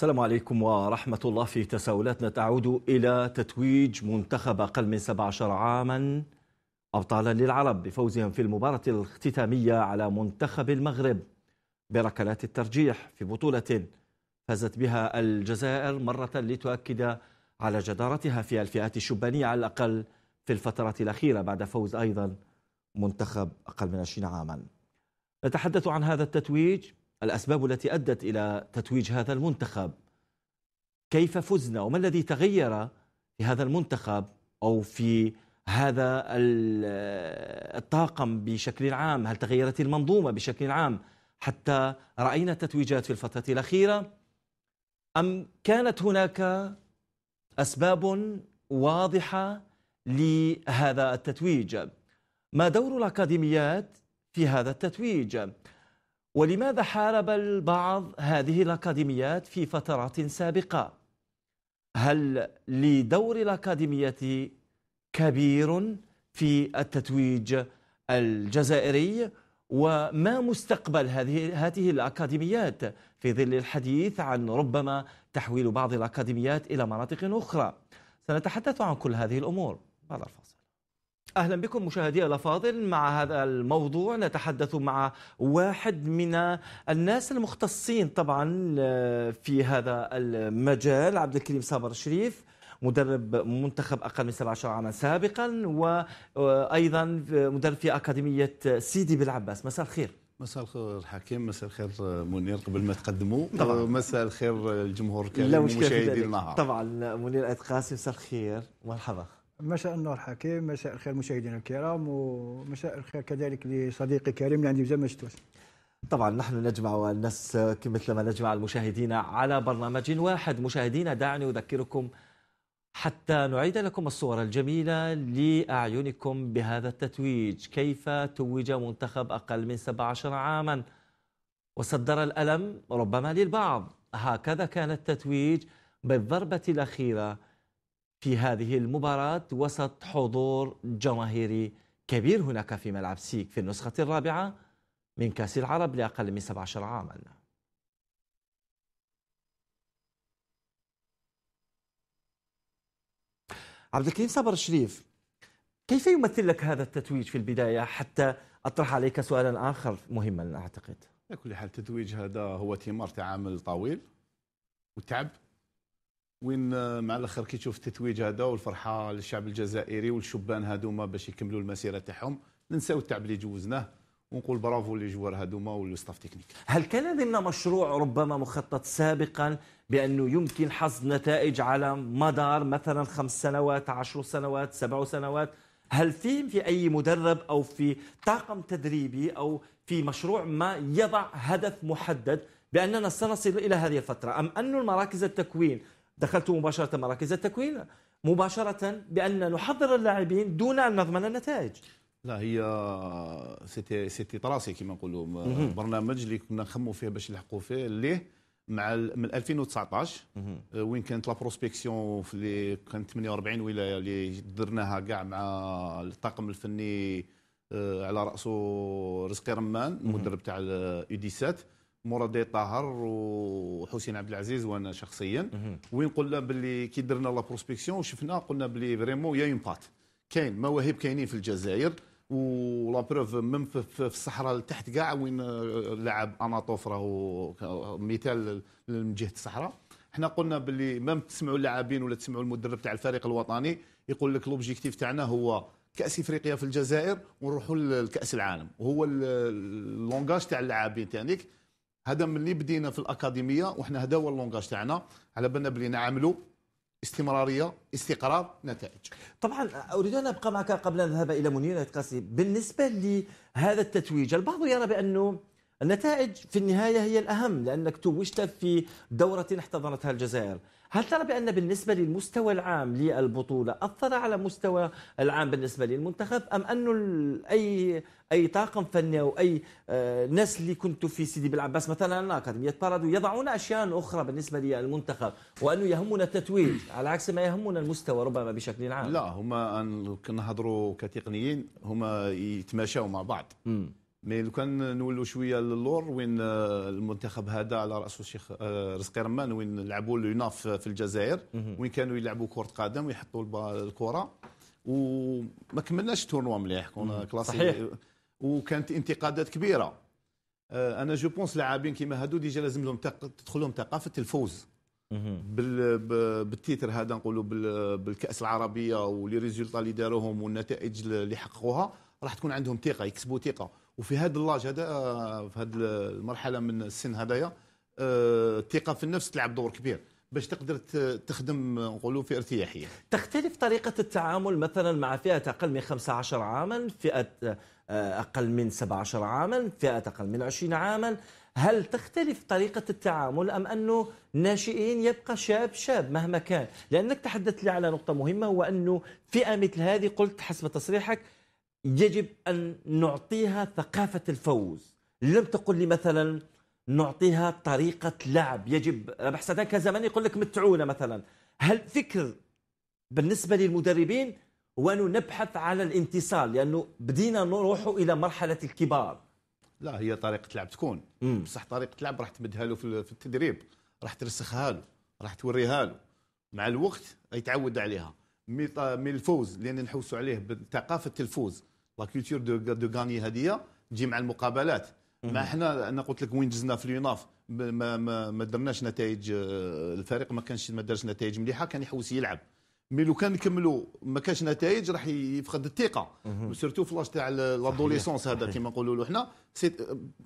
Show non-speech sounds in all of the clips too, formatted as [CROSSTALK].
السلام عليكم ورحمة الله في تساؤلاتنا تعود إلى تتويج منتخب أقل من 17 عاما أبطالا للعرب بفوزهم في المباراة الختامية على منتخب المغرب بركلات الترجيح في بطولة فازت بها الجزائر مرة لتؤكد على جدارتها في الفئات الشبانية على الأقل في الفترة الأخيرة بعد فوز أيضا منتخب أقل من 20 عاما نتحدث عن هذا التتويج الأسباب التي أدت إلى تتويج هذا المنتخب كيف فزنا وما الذي تغير في هذا المنتخب أو في هذا الطاقم بشكل عام هل تغيرت المنظومة بشكل عام حتى رأينا التتويجات في الفترة الأخيرة أم كانت هناك أسباب واضحة لهذا التتويج ما دور الأكاديميات في هذا التتويج ولماذا حارب البعض هذه الأكاديميات في فترات سابقة؟ هل لدور الأكاديمية كبير في التتويج الجزائري؟ وما مستقبل هذه هذه الأكاديميات في ظل الحديث عن ربما تحويل بعض الأكاديميات إلى مناطق أخرى؟ سنتحدث عن كل هذه الأمور بعد الفاصل اهلا بكم مشاهدي الافاضل مع هذا الموضوع نتحدث مع واحد من الناس المختصين طبعا آه، في هذا المجال عبد الكريم صابر الشريف مدرب منتخب اقل من 17 عاما سابقا وايضا آه، مدرب في اكاديميه سيدي بالعباس مساء الخير مساء الخير حكيم مساء الخير منير قبل ما تقدموا آه، مساء الخير الجمهور الكريم ومشاهدي النهار طبعا منير قاسم مساء الخير مرحبا مساء النور حكيم مساء الخير مشاهدينا الكرام ومساء الخير كذلك لصديقي كريم اللي عندي بزاف طبعا نحن نجمع الناس مثلما نجمع المشاهدين على برنامج واحد مشاهدينا دعني أذكركم حتى نعيد لكم الصور الجميلة لأعينكم بهذا التتويج كيف توج منتخب أقل من 17 عاما وصدر الألم ربما للبعض هكذا كان التتويج بالضربة الأخيرة في هذه المباراة وسط حضور جماهيري كبير هناك في ملعب سيك في النسخة الرابعة من كأس العرب لأقل من 17 عاما عبد الكريم صبر الشريف كيف يمثل لك هذا التتويج في البداية حتى أطرح عليك سؤالا آخر مهما أعتقد على كل حال التتويج هذا هو ثمار تعامل طويل وتعب وين آه، مع الاخر كي تشوف التتويج هذا والفرحه للشعب الجزائري والشبان هذوما باش يكملوا المسيره تاعهم ننساو التعب اللي جوزناه ونقول برافو للجوار جوار هذوما والستاف تكنيك هل كان ضمن مشروع ربما مخطط سابقا بانه يمكن حصد نتائج على مدار مثلا خمس سنوات عشر سنوات سبع سنوات هل في في اي مدرب او في طاقم تدريبي او في مشروع ما يضع هدف محدد باننا سنصل الى هذه الفتره ام ان المراكز التكوين دخلت مباشرة مراكز التكوين مباشرة بأن نحضر اللاعبين دون أن نضمن النتائج لا هي سيتي سيتي طراسي كما نقولوا برنامج اللي كنا نخمو فيه باش نلحقوا فيه ليه مع من 2019 آه، وين كانت لا بروسبكسيون في اللي كانت 48 ولايه اللي درناها كاع مع الطاقم الفني آه، على راسه رزقي رمان المدرب تاع الاوديسات آه، مراد طاهر وحسين عبد العزيز وانا شخصيا وين قلنا باللي كي درنا لا بروسبكسيون وشفنا قلنا باللي فريمون يا بات كاين مواهب كاينين في الجزائر ولا بروف ميم في الصحراء لتحت كاع وين آه، لعب اناطوف راهو مثال من جهه الصحراء حنا قلنا باللي ميم تسمعوا اللاعبين ولا تسمعوا المدرب تاع الفريق الوطني يقول لك لوبجيكتيف تاعنا هو كاس افريقيا في الجزائر ونروحوا لكاس العالم وهو اللونجاج تاع اللاعبين تاعك هذا من اللي بدينا في الاكاديميه وحنا هذا هو اللونغاج تاعنا على بالنا بلي نعملوا استمراريه استقرار نتائج طبعا اريد ان ابقى معك قبل ان اذهب الى منير قاسي بالنسبه لهذا التتويج البعض يرى بانه النتائج في النهاية هي الأهم لأنك توجت في دورة احتضنتها الجزائر هل ترى بأن بالنسبة للمستوى العام للبطولة أثر على مستوى العام بالنسبة للمنتخب أم أن أي أي طاقم فني أو أي آه، ناس اللي كنت في سيدي بالعباس مثلا أكاديمية بارادو يضعون أشياء أخرى بالنسبة للمنتخب وأنه يهمنا التتويج على عكس ما يهمنا المستوى ربما بشكل عام لا هما كنهضروا كتقنيين هما يتماشوا مع بعض م. مي لو كان نولوا شويه للور وين آه، المنتخب هذا على راسه الشيخ آه، رزقي رمان وين لعبوا لوناف في الجزائر وين كانوا يلعبوا كره قدم ويحطوا الكره وما كملناش التورنوا مليح كنا كلاسي صحيح. وكانت انتقادات كبيره آه، انا جو بونس لاعبين كيما هادو ديجا لازم لهم تدخل لهم ثقافه الفوز بالتيتر هذا نقولوا بالكاس العربيه ولي ريزولتا اللي داروهم والنتائج اللي حققوها راح تكون عندهم ثقه يكسبوا ثقه وفي هذا اللاج هذا آه، في هذه المرحله من السن هذايا آه، الثقه في النفس تلعب دور كبير باش تقدر تخدم نقولوا في ارتياحيه تختلف طريقه التعامل مثلا مع فئه اقل من 15 آه، عاما فئه اقل من 17 عاما فئه اقل من 20 عاما هل تختلف طريقة التعامل أم أنه ناشئين يبقى شاب شاب مهما كان لأنك تحدثت لي على نقطة مهمة هو أنه فئة مثل هذه قلت حسب تصريحك يجب أن نعطيها ثقافة الفوز لم تقل لي مثلا نعطيها طريقة لعب يجب بحسن سعدان كان زمان يقول لك متعونا مثلا هل فكر بالنسبة للمدربين وأنه نبحث على الانتصار لأنه بدينا نروح إلى مرحلة الكبار لا هي طريقة لعب تكون بصح طريقة لعب راح تمدها له في التدريب راح ترسخها له راح توريها له مع الوقت يتعود عليها من الفوز لان نحوسوا عليه بثقافه الفوز لا كولتور دو دو غاني هذه تجي مع المقابلات ما احنا انا قلت لك وين دزنا في اليوناف ما ما, ما درناش نتائج الفريق ما كانش ما دارش نتائج مليحه كان يحوس يلعب مي لو كان نكملوا ما كانش نتائج راح يفقد الثقه وسيرتو في لاج تاع لادوليسونس هذا كما نقولوا له حنا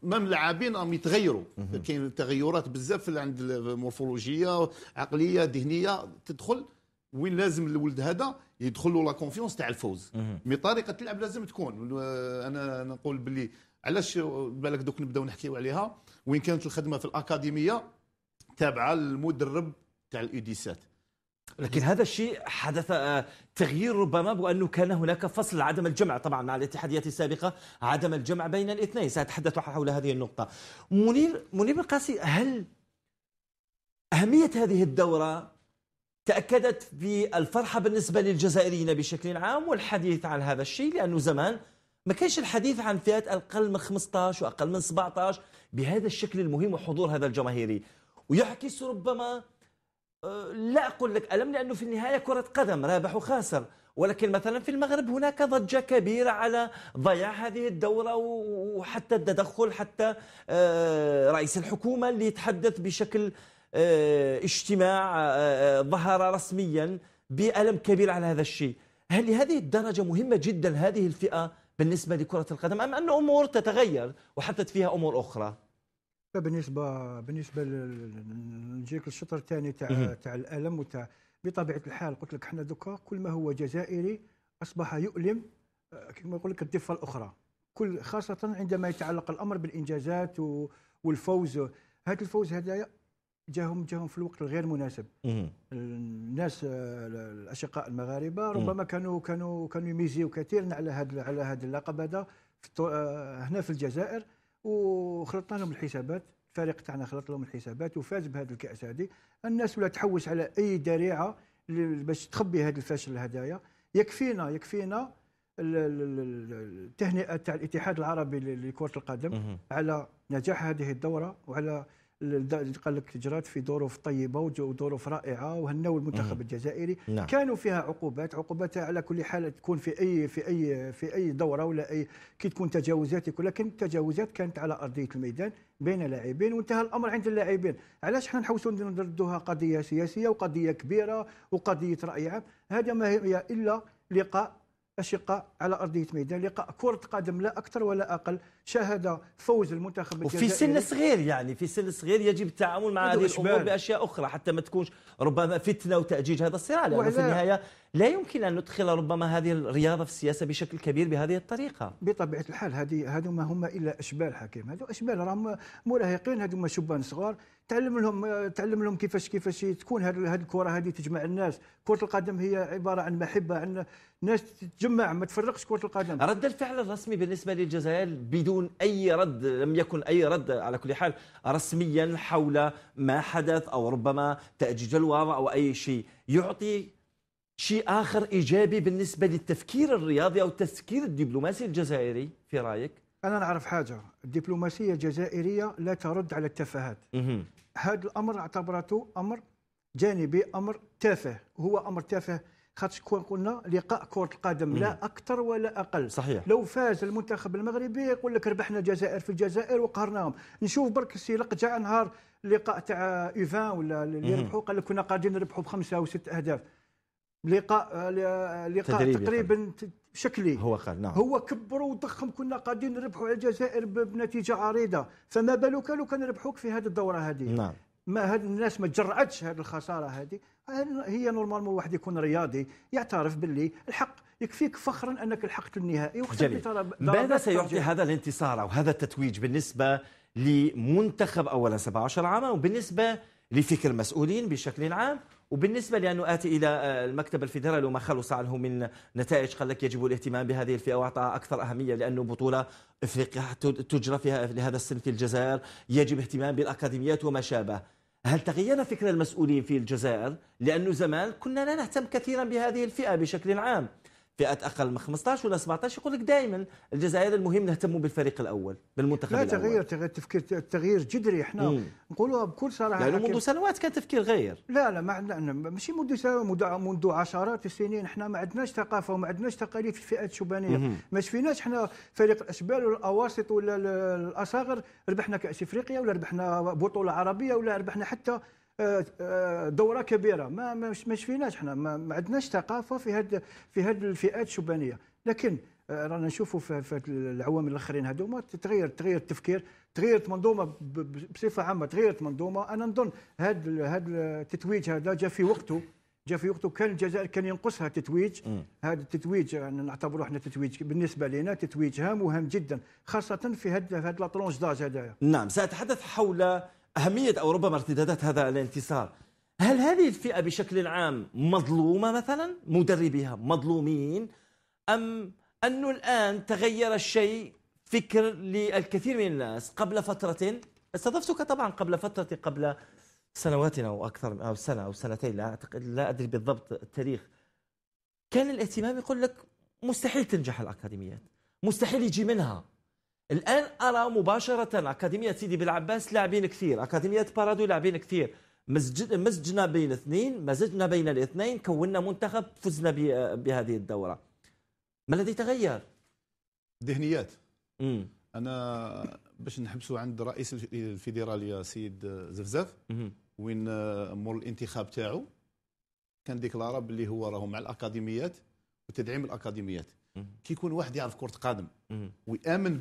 مام اللاعبين راهم يتغيروا كاين تغيرات بزاف عند المورفولوجيه عقليه ذهنيه تدخل وين لازم الولد هذا يدخل له لا كونفيونس تاع الفوز مي طريقه اللعب لازم تكون آه، انا نقول باللي علاش بالك دوك نبداو نحكيو عليها وين كانت الخدمه في الاكاديميه تابعه للمدرب تاع الايديسات لكن هذا الشيء حدث آه، تغيير ربما بانه كان هناك فصل عدم الجمع طبعا مع الاتحاديات السابقه عدم الجمع بين الاثنين ساتحدث حول هذه النقطه منير منير القاسي هل اهميه هذه الدوره تأكدت بالفرحة بالنسبة للجزائريين بشكل عام والحديث عن هذا الشيء لأنه زمان ما كانش الحديث عن فئات أقل من 15 وأقل من 17 بهذا الشكل المهم وحضور هذا الجماهيري ويعكس ربما آه، لا أقول لك ألم لأنه في النهاية كرة قدم رابح وخاسر ولكن مثلا في المغرب هناك ضجة كبيرة على ضياع هذه الدورة وحتى التدخل حتى آه، رئيس الحكومة اللي يتحدث بشكل آه، اجتماع آه، آه، ظهر رسميا بألم كبير على هذا الشيء هل لهذه الدرجة مهمة جدا هذه الفئة بالنسبة لكرة القدم أم أن أمور تتغير وحدثت فيها أمور أخرى بالنسبة بالنسبة نجيك للشطر الثاني تاع تاع الألم وتاع بطبيعة الحال قلت لك احنا دوكا كل ما هو جزائري أصبح يؤلم كما يقول لك الضفة الأخرى كل خاصة عندما يتعلق الأمر بالإنجازات والفوز هذا الفوز هذا جاهم جاهم في الوقت الغير مناسب الناس آه، الاشقاء المغاربه ربما كانوا كانوا كانوا يميزيو كثيرا على هذا على هذا اللقب هذا آه، هنا في الجزائر وخلطنا لهم الحسابات الفريق تاعنا خلط لهم الحسابات وفاز بهذا الكاس هذه الناس ولا تحوس على اي ذريعه باش تخبي هذا الفشل هدايا يكفينا يكفينا التهنئه تاع الاتحاد العربي لكره القدم على نجاح هذه الدوره وعلى قال لك جرات في ظروف طيبه وظروف رائعه وهنوا المنتخب الجزائري نعم. كانوا فيها عقوبات عقوباتها على كل حال تكون في اي في اي في اي دوره ولا اي كي تكون تجاوزات لكن التجاوزات كانت على ارضيه الميدان بين لاعبين وانتهى الامر عند اللاعبين علاش حنا نحوسوا نردوها قضيه سياسيه وقضيه كبيره وقضيه راي عام هذا ما هي الا لقاء أشقاء على أرضية ميدان لقاء كرة قدم لا أكثر ولا أقل شاهد فوز المنتخب الجزائري وفي سن صغير يعني في سن صغير يجب التعامل مع هذه الأمور بأشياء أخرى حتى ما تكونش ربما فتنة وتأجيج هذا الصراع لأنه في النهاية لا يمكن أن ندخل ربما هذه الرياضة في السياسة بشكل كبير بهذه الطريقة بطبيعة الحال هذه هذو ما هما إلا أشبال حكيم هذو أشبال راهم مراهقين هذو شبان صغار تعلم لهم تعلم لهم كيفاش كيفاش تكون هذه الكره هذه تجمع الناس كره القدم هي عباره عن محبه عن ناس تتجمع ما تفرقش كره القدم رد الفعل الرسمي بالنسبه للجزائر بدون اي رد لم يكن اي رد على كل حال رسميا حول ما حدث او ربما تاجيج الوضع او اي شيء يعطي شيء اخر ايجابي بالنسبه للتفكير الرياضي او التفكير الدبلوماسي الجزائري في رايك انا نعرف حاجه الدبلوماسيه الجزائريه لا ترد على التفاهات هذا الامر اعتبرته امر جانبي امر تافه هو امر تافه خاطش كون قلنا لقاء كرة القدم لا أكثر ولا أقل صحيح لو فاز المنتخب المغربي يقول لك ربحنا الجزائر في الجزائر وقهرناهم نشوف برك السيلق جاء نهار اللقاء تاع ايفان ولا اللي ربحوا قال لك كنا قاعدين نربحوا بخمسة أو ست أهداف لقاء لقاء تقريبا شكلي هو قال نعم هو كبر وضخم كنا قادرين نربحوا على الجزائر بنتيجه عريضه فما بالك لو كان ربحوك في هذه الدوره هذه نعم ما الناس ما تجرأتش هذه الخساره هذه هي نورمالمون واحد يكون رياضي يعترف باللي الحق يكفيك فخرا انك لحقت النهائي وختم ماذا سيعطي هذا الانتصار او هذا التتويج بالنسبه لمنتخب اولا 17 عاما وبالنسبه لفكر مسؤولين بشكل عام وبالنسبة لأنه آتي إلى آه، المكتب الفيدرالي وما خلص عنه من نتائج قال لك يجب الاهتمام بهذه الفئة وأعطاها أكثر أهمية لأنه بطولة إفريقيا تجرى فيها لهذا السن في الجزائر يجب اهتمام بالأكاديميات وما شابه هل تغير فكر المسؤولين في الجزائر؟ لأنه زمان كنا لا نهتم كثيرا بهذه الفئة بشكل عام فئات اقل من 15 ولا 17 يقول لك دائما الجزائر المهم نهتموا بالفريق الاول بالمنتخب لا تغيير تغير تغيير تفكير تغيير جذري احنا نقولوها بكل صراحه لانه منذ سنوات كان تفكير غير لا لا ما عندنا ماشي منذ سنوات منذ عشرات السنين احنا ما عندناش ثقافه وما عندناش تقاليد في الفئات الشبانيه ما شفناش احنا فريق الاشبال والاواسط ولا الاصاغر ربحنا كاس افريقيا ولا ربحنا بطوله عربيه ولا ربحنا حتى آه، آه، دوره كبيره ما ما شفيناش حنا ما عندناش ثقافه في هاد في هاد الفئات الشبانيه لكن آه، رانا نشوفوا في العوامل الاخرين هذوما تغير تغير التفكير تغيرت منظومه بصفه عامه تغيرت منظومه انا نظن هذا هاد التتويج هذا جاء في وقته جاء في وقته كان الجزائر كان ينقصها تتويج هذا التتويج يعني نعتبره احنا تتويج بالنسبه لنا تتويج هام وهام جدا خاصه في هذا هذا لا طونج داج هذايا نعم ساتحدث حول أهمية أو ربما ارتدادات هذا الانتصار هل هذه الفئة بشكل عام مظلومة مثلا مدربيها مظلومين أم أنه الآن تغير الشيء فكر للكثير من الناس قبل فترة استضفتك طبعا قبل فترة قبل سنوات أو أكثر أو سنة أو سنتين لا أعتقد لا أدري بالضبط التاريخ كان الاهتمام يقول لك مستحيل تنجح الأكاديميات مستحيل يجي منها الان ارى مباشره اكاديميه سيدي بالعباس لاعبين كثير اكاديميه بارادو لاعبين كثير مزجنا بين الاثنين مزجنا بين الاثنين كونا منتخب فزنا بهذه الدوره ما الذي تغير ذهنيات انا باش نحبسوا عند رئيس الفيدراليه سيد زفزاف وين مور الانتخاب تاعو كان ديكلارا باللي هو راهو مع الاكاديميات وتدعيم الاكاديميات كي يكون واحد يعرف كره قدم ويامن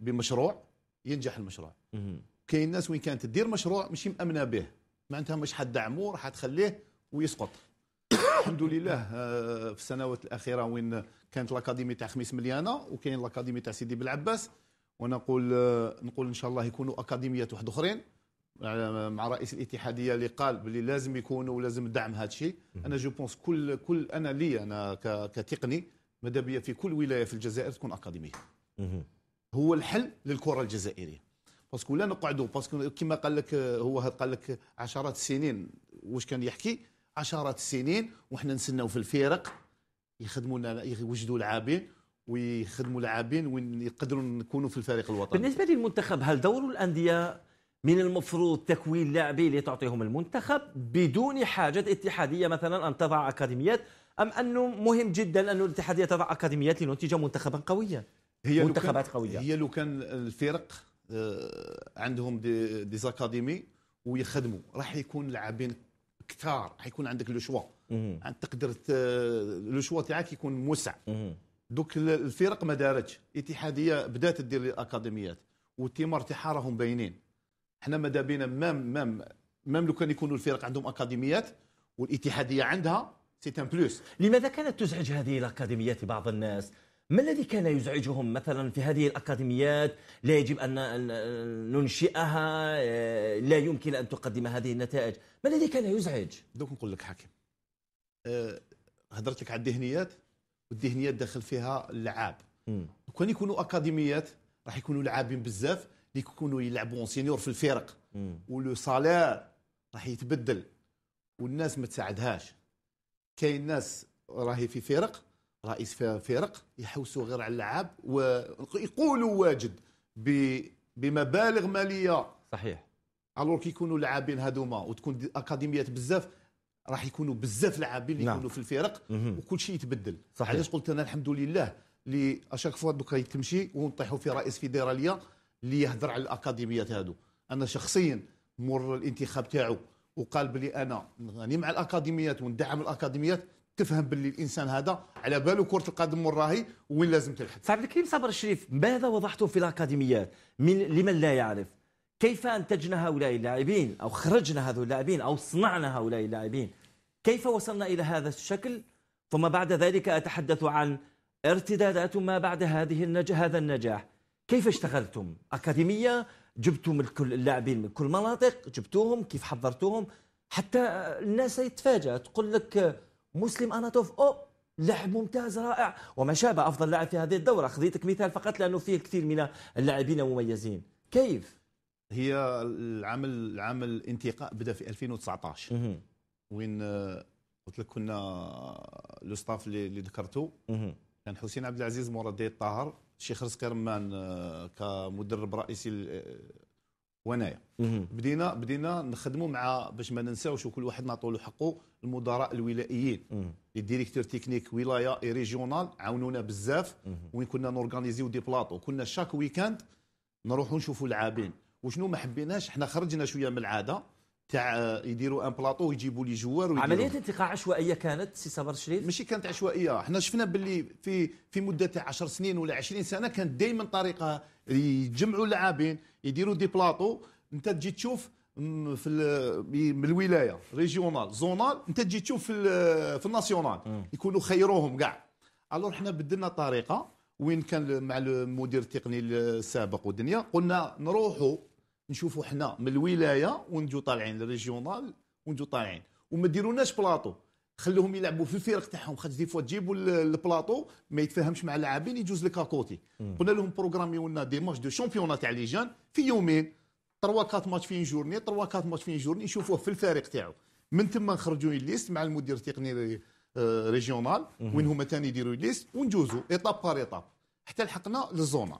بمشروع ينجح المشروع كاين ناس وين كانت تدير مشروع ماشي مامنه به معناتها مش حتدعموه راح تخليه ويسقط [COUGHS] الحمد لله آه، في السنوات الاخيره وين كانت الاكاديمي تاع خميس مليانه وكاين الاكاديمي تاع سيدي بالعباس ونقول آه، نقول ان شاء الله يكونوا اكاديميات واحد اخرين مع رئيس الاتحاديه اللي قال باللي لازم يكونوا ولازم دعم هذا الشيء انا جو بونس كل كل انا لي انا كتقني ماذا بيا في كل ولايه في الجزائر تكون اكاديميه هو الحل للكره الجزائريه باسكو لا نقعدوا باسكو كما قال لك هو قال لك عشرات السنين واش كان يحكي عشرات السنين وحنا نسناو في الفرق يخدموا لنا يوجدوا لاعبين ويخدموا لاعبين وين يقدروا نكونوا في الفريق الوطني بالنسبه للمنتخب هل دور الانديه من المفروض تكوين لاعبين لتعطيهم المنتخب بدون حاجه اتحاديه مثلا ان تضع اكاديميات أم أنه مهم جدا أن الاتحادية تضع أكاديميات لننتج منتخبا قويا هي منتخبات قوية هي لو كان الفرق آه، عندهم دي, دي زاكاديمي ويخدموا راح يكون لاعبين كثار راح يكون عندك لو شوا عند تقدر لو شوا تاعك يكون موسع دوك الفرق ما دارتش الاتحاديه بدات دير الاكاديميات والثمار تاعها راهم باينين حنا ما دابينا مام مام مام لو كان يكونوا الفرق عندهم اكاديميات والاتحاديه عندها سي بلوس لماذا كانت تزعج هذه الاكاديميات بعض الناس ما الذي كان يزعجهم مثلا في هذه الاكاديميات لا يجب ان ننشئها آه، لا يمكن ان تقدم هذه النتائج ما الذي كان يزعج دوك نقول لك حكيم آه، هضرت لك على الذهنيات والذهنيات داخل فيها اللعاب وكان يكونوا اكاديميات راح يكونوا لاعبين بزاف اللي يكونوا يلعبوا سينيور في الفرق ولو سالير راح يتبدل والناس ما تساعدهاش كاين ناس راهي في فرق رئيس فرق يحوسوا غير على اللعاب ويقولوا واجد بمبالغ ماليه صحيح الور كيكونوا لاعبين هذوما وتكون اكاديميات بزاف راح يكونوا بزاف لاعبين اللي نعم. يكونوا في الفرق وكل شيء يتبدل صحيح علاش قلت انا الحمد لله اللي اشاك فوا دوكا تمشي ونطيحوا في رئيس فيدراليه اللي يهضر على الاكاديميات هذو انا شخصيا مر الانتخاب تاعو وقال بلي انا راني مع الاكاديميات وندعم الاكاديميات تفهم باللي الانسان هذا على باله كره القدم والراهي وين لازم تلحق عبد الكريم صبر الشريف ماذا وضعتم في الاكاديميات من لمن لا يعرف كيف انتجنا هؤلاء اللاعبين او خرجنا هذول اللاعبين او صنعنا هؤلاء اللاعبين كيف وصلنا الى هذا الشكل ثم بعد ذلك اتحدث عن ارتدادات ما بعد هذه النج هذا النجاح كيف اشتغلتم اكاديميه جبتوا من كل اللاعبين من كل مناطق جبتوهم كيف حضرتوهم حتى الناس يتفاجأ تقول لك مسلم اناتوف او لاعب ممتاز رائع وما شابه افضل لاعب في هذه الدوره خذيتك مثال فقط لانه فيه كثير من اللاعبين المميزين كيف هي العمل العمل الانتقاء بدا في 2019 وين آه، قلت لك كنا لو ستاف اللي ذكرته كان حسين عبد العزيز مراد الطاهر الشيخ رزق رمان آه، كمدرب رئيسي آه، وانايا بدينا بدينا نخدموا مع باش ما ننساوش وكل واحد نعطوا له حقه المدراء الولائيين لي ديريكتور تكنيك ولايه اي ريجيونال عاونونا بزاف وين كنا نورغانيزيو دي بلاطو كنا شاك ويكاند نروحوا نشوفوا لاعبين وشنو ما حبيناش حنا خرجنا شويه من العاده تاع آه، يديروا ان بلاطو ويجيبوا لي جوار عمليه الثقة عشوائيه كانت سي صبر الشريف ماشي كانت عشوائيه احنا شفنا باللي في في مده تاع 10 سنين ولا 20 سنه كانت دائما طريقه يجمعوا اللاعبين يديروا دي بلاطو انت تجي تشوف في الولايه ريجيونال زونال انت تجي تشوف في في الناسيونال يكونوا خيروهم كاع الور حنا بدلنا طريقه وين كان مع المدير التقني السابق والدنيا قلنا نروحوا نشوفوا حنا من الولايه ونجو طالعين للريجيونال ونجو طالعين وما ديروناش بلاطو خلوهم يلعبوا في الفرق تاعهم خاطر دي فوا تجيبوا البلاطو ما يتفاهمش مع اللاعبين يجوز لك اكوتي قلنا لهم بروغرامي لنا دي ماتش دو شامبيون تاع لي جان في يومين 3 4 ماتش في جورني 3 4 ماتش في جورني يشوفوه في الفريق تاعو من ثم نخرجوا ليست مع المدير التقني آه، ريجيونال وين هما ثاني يديروا ليست ونجوزوا ايطاب بار ايطاب حتى لحقنا للزونال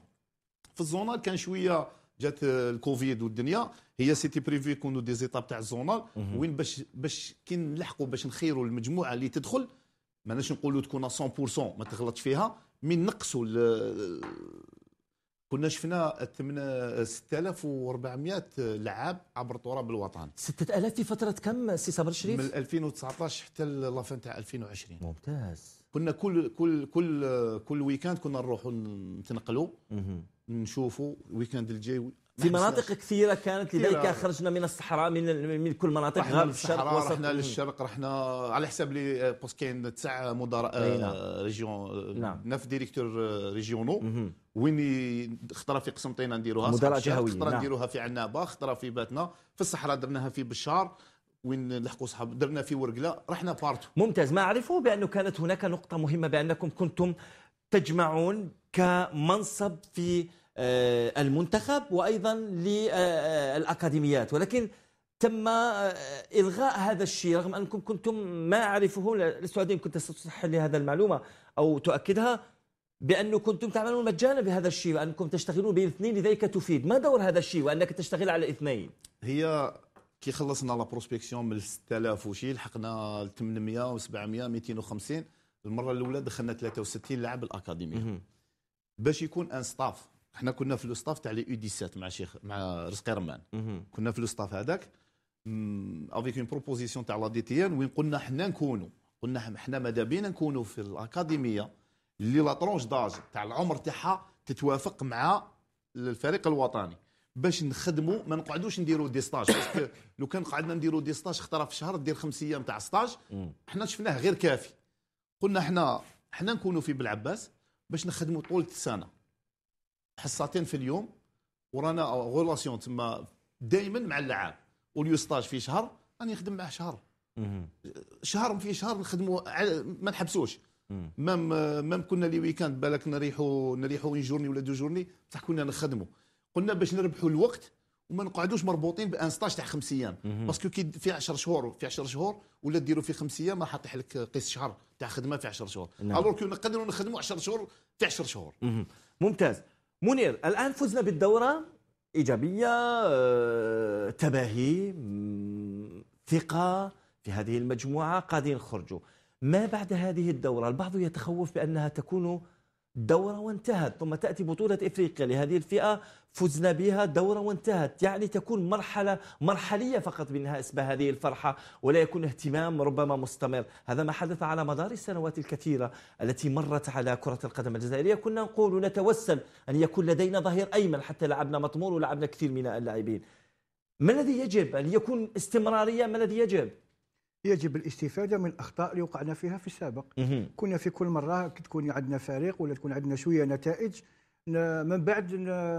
في الزونال كان شويه جات الكوفيد والدنيا هي سيتي بريفي يكونوا دي زيتاب تاع الزونال وين باش باش كي نلحقوا باش نخيروا المجموعه اللي تدخل ماناش نقولوا تكون 100% ما تغلطش فيها من نقصوا كنا شفنا 6400 لعاب عبر تراب الوطن 6000 في فتره كم سي صابر الشريف من 2019 حتى لافان تاع 2020 ممتاز كنا كل كل كل كل ويكاند كنا نروحوا نتنقلوا نشوفه ويكند الجاي في مناطق كثيرة كانت لذلك خرجنا من الصحراء من من كل مناطق غرب الشرق وسط رحنا للشرق رحنا على حساب لي آه، باسكو كاين تسع مدراء آه، نعم. ريجيون آه، نعم نف ديريكتور ريجيونو وين خطره في قسنطينه نديروها مدراء جهويه خطره نعم. نديروها في عنابه خطره في باتنا في الصحراء درناها في بشار وين لحقوا صحاب درنا في ورقله رحنا بارتو ممتاز ما اعرفه بانه كانت هناك نقطه مهمه بانكم كنتم تجمعون كمنصب في آه، المنتخب وايضا للاكاديميات ولكن تم آه، الغاء هذا الشيء رغم انكم كنتم ما اعرفه لست ادري كنت ستصحح لي هذا المعلومه او تؤكدها بانه كنتم تعملون مجانا بهذا الشيء وانكم تشتغلون باثنين لذلك تفيد ما دور هذا الشيء وانك تشتغل على اثنين هي كي خلصنا لا بروسبكسيون من 6000 وشي لحقنا 800 و700 250 المره الاولى دخلنا 63 لاعب الاكاديميه باش يكون ان ستاف حنا كنا في الستاف تاع لي او 17 مع شيخ مع رزقي رمان كنا في الستاف هذاك افيك اون بروبوزيسيون تاع لا دي تي ان وين قلنا حنا نكونوا قلنا حنا ماذا بينا نكونوا في الاكاديميه اللي لا ترونش داج تاع العمر تاعها تتوافق مع الفريق الوطني باش نخدموا ما نقعدوش نديروا دي ستاج لو كان قعدنا نديروا دي ستاج خطره في شهر دير خمس ايام تاع ستاج حنا شفناه غير كافي قلنا حنا حنا نكونوا في بلعباس باش نخدموا طول السنه حصتين في اليوم ورانا غولاسيون تما دائما مع اللعاب واليو ستاج في شهر راني نخدم معاه شهر شهر في شهر نخدموا ما نحبسوش مام مام كنا لي ويكاند بالك نريحوا نريحوا وين جورني ولا دو جورني بصح كنا نخدموا قلنا باش نربحوا الوقت وما نقعدوش مربوطين بان ستاج تاع خمس ايام باسكو كي في 10 شهور في 10 شهور ولا ديروا في خمس ايام راح يطيح لك قيس شهر تاع خدمه في 10 شهور نعم. الوغ نقدروا نخدموا 10 شهور في 10 شهور ممتاز منير الان فزنا بالدوره ايجابيه آه، تباهي ثقه في هذه المجموعه قادرين نخرجوا ما بعد هذه الدوره البعض يتخوف بانها تكون دورة وانتهت ثم تأتي بطولة إفريقيا لهذه الفئة فزنا بها دورة وانتهت يعني تكون مرحلة مرحلية فقط بالنسبة هذه الفرحة ولا يكون اهتمام ربما مستمر هذا ما حدث على مدار السنوات الكثيرة التي مرت على كرة القدم الجزائرية كنا نقول نتوسل أن يكون لدينا ظهير أيمن حتى لعبنا مطمور ولعبنا كثير من اللاعبين ما الذي يجب أن يكون استمرارية ما الذي يجب يجب الاستفاده من الاخطاء اللي وقعنا فيها في السابق كنا في كل مره تكون عندنا فريق ولا تكون عندنا شويه نتائج من بعد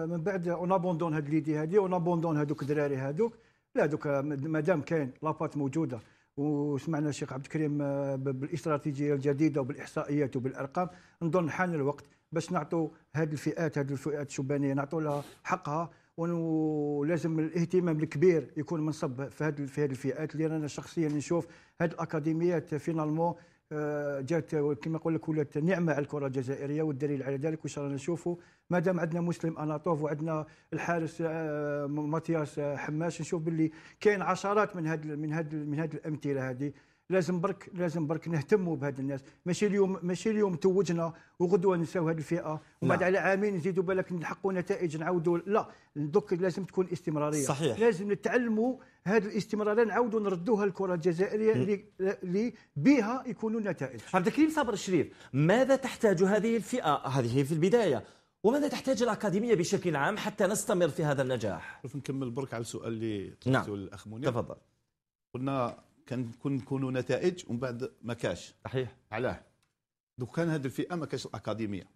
من بعد اون ابوندون هاد ليدي هادي اون ابوندون هادوك الدراري هادوك لا دوك مادام كاين لابات موجوده وسمعنا الشيخ عبد الكريم آه، بالاستراتيجيه الجديده وبالاحصائيات وبالارقام نظن حان الوقت باش نعطوا هاد الفئات هاد الفئات الشبانيه نعطوا لها حقها ولازم الاهتمام الكبير يكون منصب في هذه في هذه الفئات اللي انا شخصيا نشوف هذه الاكاديميات فينالمون آه، جات كما يقول لك ولات نعمه على الكره الجزائريه والدليل على ذلك واش رانا نشوفوا مادام عندنا مسلم اناطوف وعندنا الحارس آه، ماتياس حماش نشوف باللي كاين عشرات من هذه من هذه من هذه الامثله هذه لازم برك لازم برك نهتموا بهاد الناس ماشي اليوم ماشي اليوم توجنا وغدوه نساو هاد الفئه ومن بعد نعم. على عامين نزيدوا بالك نحقوا نتائج نعاودوا لا دوك لازم تكون استمراريه صحيح. لازم نتعلموا هذه الاستمراريه نعاودوا نردوها للكره الجزائريه اللي بها يكونوا نتائج عبد الكريم صابر الشريف ماذا تحتاج هذه الفئه هذه في البدايه وماذا تحتاج الأكاديمية بشكل عام حتى نستمر في هذا النجاح؟ شوف نكمل برك على السؤال اللي نعم. الأخ منير تفضل قلنا كان كنكونوا نتائج ومن بعد ما كاش صحيح علاه دوك كان هذه الفئه ما كاش الاكاديميه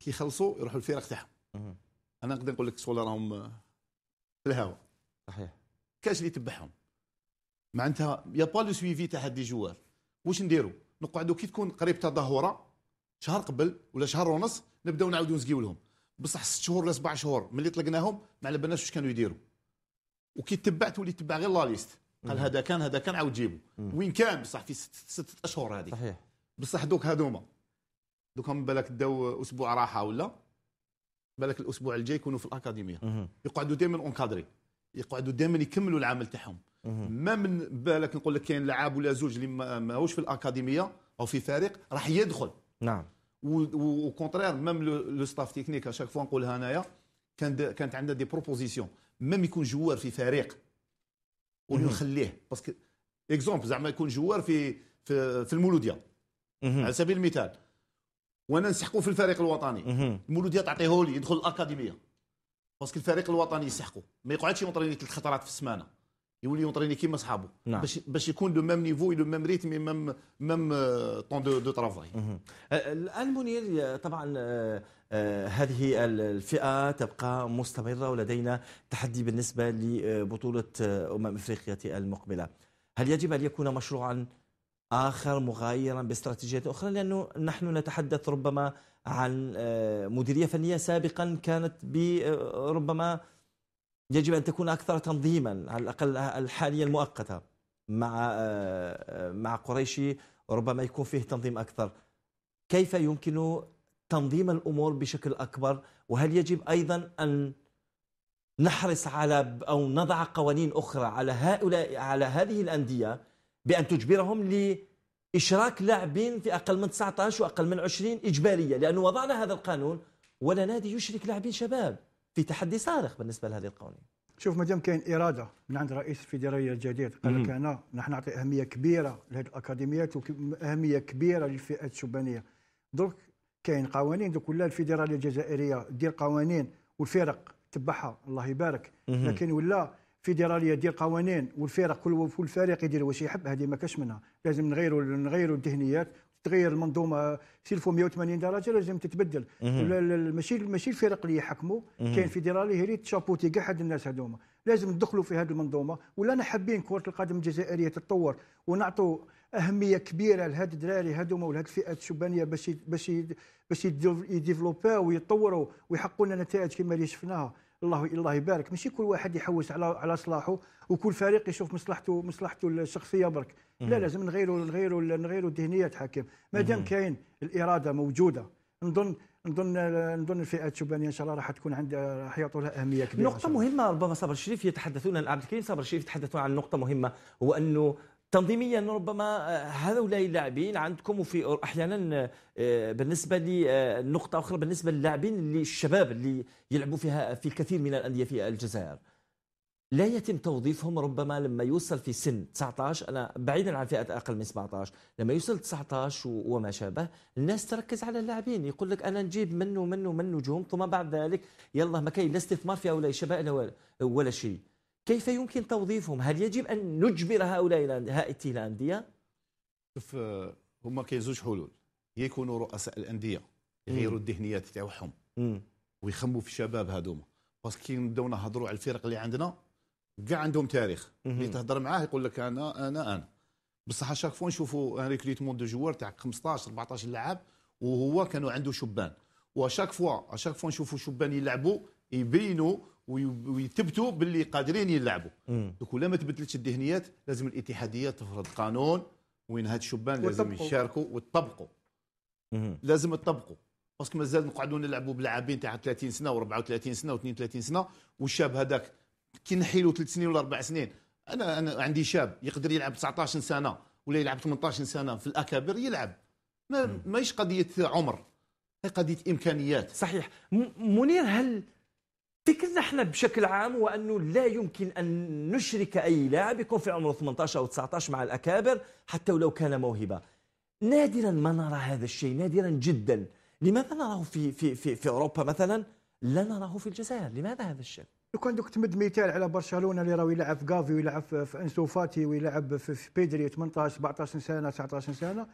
كي يخلصوا يروحوا الفرق تاعهم انا نقدر نقول لك سولا راهم في الهواء صحيح كاش اللي يتبعهم معناتها يا با لو سويفي تاع هاد الجوار جوار واش نديروا نقعدوا كي تكون قريب تظاهره شهر قبل ولا شهر ونص نبداو نعاودوا نزقيو لهم بصح ست شهور ولا سبع شهور ملي طلقناهم ما على بالناش واش كانوا يديروا وكي تبعت وليت تبع غير لا ليست قال هذا كان هذا كان عاود جيبو وين كان بصح في ست, ست اشهر هذه صحيح بصح دوك هذوما دوك هم بالك داو اسبوع راحه ولا بالك الاسبوع الجاي يكونوا في الاكاديميه يقعدوا دائما اونكادري يقعدوا دائما يكملوا العمل تاعهم ما من بالك نقول لك كاين لعاب ولا زوج اللي ماهوش في الاكاديميه او في فريق راح يدخل نعم وكونترير ميم لو ستاف تكنيك اشاك فوا نقولها انايا كانت عندنا دي بروبوزيسيون ميم يكون جوار في فريق ونخليه باسكو اكزومبل زعما يكون جوار في في, في المولوديه على سبيل المثال وانا نسحقه في الفريق الوطني المولوديه تعطيه لي يدخل الاكاديميه باسكو الفريق الوطني يسحقه ما يقعدش يمطرني ثلاث خطرات في السمانه يولي يونطريني كيما صحابه نعم. باش باش يكون دو ميم نيفو دو ميم ريتم ميم ميم آه، طون دو دو ترافاي آه، الان منير آه، طبعا هذه الفئه تبقى مستمره ولدينا تحدي بالنسبه لبطوله امم افريقيا المقبله هل يجب ان يكون مشروعا اخر مغايرا باستراتيجيات اخرى لانه نحن نتحدث ربما عن مديريه فنيه سابقا كانت بربما يجب أن تكون أكثر تنظيما على الأقل الحالية المؤقتة مع آه، مع قريشي ربما يكون فيه تنظيم أكثر كيف يمكن تنظيم الأمور بشكل أكبر وهل يجب أيضا أن نحرص على أو نضع قوانين أخرى على هؤلاء على هذه الأندية بأن تجبرهم لإشراك لاعبين في أقل من 19 وأقل من 20 إجبارية لأنه وضعنا هذا القانون ولا نادي يشرك لاعبين شباب في تحدي صارخ بالنسبه لهذه القوانين شوف ما دام كاين اراده من عند رئيس الفيدراليه الجديد قال لك انا نحن نعطي اهميه كبيره لهذه الاكاديميات واهميه كبيره للفئات الشبانيه درك كاين قوانين درك ولا الفيدراليه الجزائريه دير قوانين والفرق تبعها الله يبارك لكن ولا فيدراليه دير قوانين والفرق كل فريق يدير واش يحب هذه ما كاش منها لازم نغيروا نغيروا الذهنيات تغير المنظومه سيلفو 180 درجه لازم تتبدل ماشي ماشي الفرق اللي يحكموا كاين فيدرالي اللي تشابوتي كاع هاد الناس هذوما لازم ندخلوا في هذه المنظومه ولا انا حابين كره القدم الجزائريه تتطور ونعطوا اهميه كبيره لهاد الدراري هذوما ولهاد الفئات الشبانيه باش باش باش يديفلوبا ويتطوروا ويحققوا لنا نتائج كما اللي شفناها الله الله يبارك ماشي كل واحد يحوس على على صلاحه وكل فريق يشوف مصلحته مصلحته الشخصيه برك لا لازم نغيروا نغيروا نغيروا الذهنيه ما دام كاين الاراده موجوده نظن نظن نظن الفئات الشبانيه ان شاء الله راح تكون عندها راح يعطوا لها اهميه كبيره نقطه مهمه ربما صبر الشريف يتحدثون عبد الكريم صبر الشريف يتحدثون عن نقطه مهمه هو انه تنظيميا ربما آه، هؤلاء اللاعبين عندكم وفي احيانا آه، بالنسبه لنقطه آه، اخرى بالنسبه للاعبين اللي الشباب اللي يلعبوا فيها في الكثير من الانديه في الجزائر لا يتم توظيفهم ربما لما يوصل في سن 19 انا بعيدا عن فئه اقل من 17 لما يوصل 19 وما شابه الناس تركز على اللاعبين يقول لك انا نجيب منه منه من نجوم ثم بعد ذلك يلا ما كاين لا استثمار في هؤلاء الشباب ولا ولا شيء كيف يمكن توظيفهم؟ هل يجب أن نجبر هؤلاء هائتي الأندية؟ شوف آه، هما كاين زوج حلول يكونوا رؤساء الأندية يغيروا الذهنيات تاعهم ويخموا في الشباب هذوما باسكو كي نبداو نهضروا على الفرق اللي عندنا كاع عندهم تاريخ اللي تهضر معاه يقول لك انا انا انا بصح شاك فوا نشوفوا ان ريكريتمون دو جوار تاع 15 14 لاعب وهو كانوا عنده شبان وشاك فوا شاك فوا نشوفوا شبان يلعبوا يبينوا ويثبتوا باللي قادرين يلعبوا دوك ولا ما تبدلتش الذهنيات لازم الاتحاديه تفرض قانون وين هاد الشبان لازم يشاركوا وتطبقوا لازم تطبقوا باسكو مازال نقعدوا نلعبوا بلاعبين تاع 30 سنه و34 سنه و32 سنه والشاب هذاك كي نحيلو ثلاث سنين ولا اربع سنين انا انا عندي شاب يقدر يلعب 19 سنه ولا يلعب 18 سنه في الاكابر يلعب ما ماهيش قضيه عمر هي قضيه امكانيات صحيح منير هل فكرنا احنا بشكل عام هو انه لا يمكن ان نشرك اي لاعب يكون في عمره 18 او 19 مع الاكابر حتى ولو كان موهبه. نادرا ما نرى هذا الشيء، نادرا جدا. لماذا نراه في في في, في اوروبا مثلا لا نراه في الجزائر؟ لماذا هذا الشيء؟ لو كان دوك تمد مثال على برشلونه اللي راه يلعب في كافي ويلعب في انسو فاتي ويلعب في بيدري 18 17 سنه 19 سنه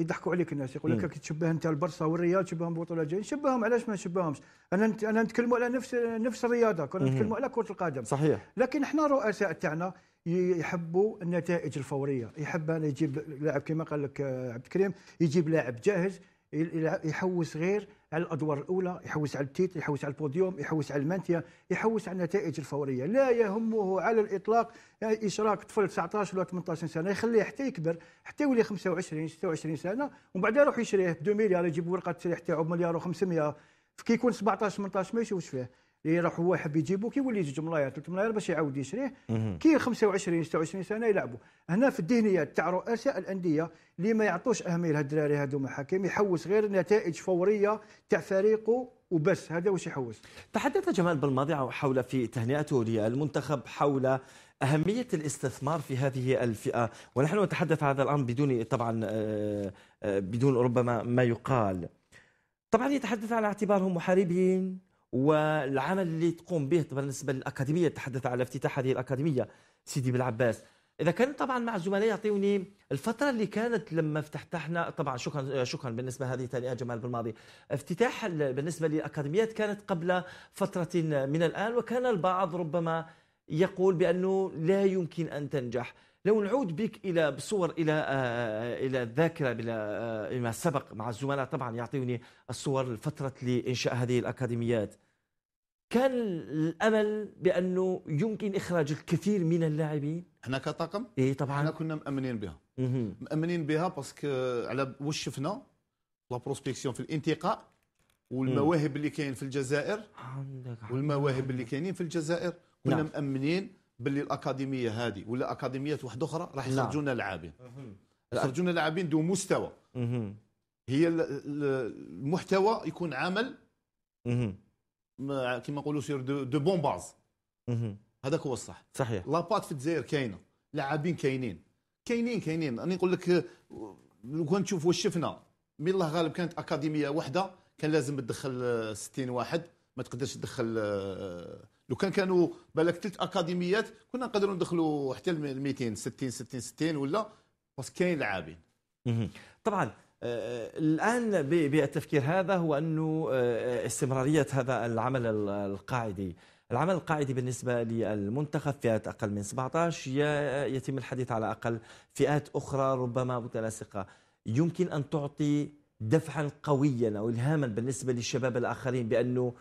يضحكوا عليك الناس يقول لك تشبه إيه. انت البرصه والريال تشبههم بطوله جايه نشبههم علاش ما نشبههمش انا انت انا نتكلموا على نفس نفس الرياضه كنا إيه. نتكلموا على كره القدم صحيح لكن احنا الرؤساء تاعنا يحبوا النتائج الفوريه يحب انا يجيب لاعب كما قال لك عبد الكريم يجيب لاعب جاهز يحوس غير على الادوار الاولى يحوس على التيت يحوس على البوديوم يحوس على المانتيا يحوس على النتائج الفوريه لا يهمه على الاطلاق يعني اشراك طفل 19 ولا 18 سنه يخليه حتى يكبر حتى يولي 25 26 سنه ومن بعد يروح يشريه 2 مليار يجيب ورقه تسريح تاعو بمليار و500 كي يكون 17 18 ما يشوفش فيه راه هو يحب يجيبو كيولي جوج ملاير ثلاث ملاير باش يعاود يشريه كي 25 26 سنه يلعبوا هنا في الذهنيه تاع رؤساء الانديه اللي ما يعطوش اهميه لهالدراري هادو محاكم يحوس غير نتائج فوريه تاع فريقه وبس هذا واش يحوس تحدث جمال بالماضي حول في تهنئته للمنتخب حول أهمية الاستثمار في هذه الفئة ونحن نتحدث هذا الأمر بدون طبعا آه، آه، بدون ربما ما يقال طبعا يتحدث عن اعتبارهم محاربين والعمل اللي تقوم به بالنسبه للاكاديميه تحدث على افتتاح هذه الاكاديميه سيدي بالعباس اذا كان طبعا مع الزملاء يعطيوني الفتره اللي كانت لما افتتحنا طبعا شكرا شكرا بالنسبه هذه تهنئه جمال بالماضي افتتاح بالنسبه للاكاديميات كانت قبل فتره من الان وكان البعض ربما يقول بانه لا يمكن ان تنجح لو نعود بك الى بصور الى آه، آه، الى الذاكره آه، ما سبق مع الزملاء طبعا يعطوني الصور لفتره لانشاء هذه الاكاديميات كان الامل بانه يمكن اخراج الكثير من اللاعبين احنا كطاقم اي طبعا احنا كنا مامنين بها مامنين بها باسكو على واش شفنا لا بروسبكسيون في الانتقاء والمواهب اللي كاين في الجزائر والمواهب اللي كاينين في الجزائر كنا نعم. مامنين باللي الاكاديميه هذه ولا اكاديميات واحده اخرى راح نعم. يخرجونا لاعبين يخرجونا لاعبين ذو مستوى هي المحتوى يكون عمل كما نقولوا سير دو بون باز هذاك هو الصح صحيح لاباط في الجزائر كاينه لاعبين كاينين كاينين كاينين انا نقول لك لو كان تشوف واش شفنا من الله غالب كانت اكاديميه واحده كان لازم تدخل 60 آه، واحد ما تقدرش تدخل آه، لو كان كانوا بالك ثلاث اكاديميات كنا نقدروا ندخلوا حتى ل 200 60 60 60 ولا باسكو كاين لاعبين طبعا آه، الان بالتفكير هذا هو انه آه، استمراريه هذا العمل القاعدي العمل القاعدي بالنسبة للمنتخب فئات أقل من 17 يتم الحديث على أقل فئات أخرى ربما متناسقة يمكن أن تعطي دفعا قويا أو إلهاما بالنسبة للشباب الآخرين بأنه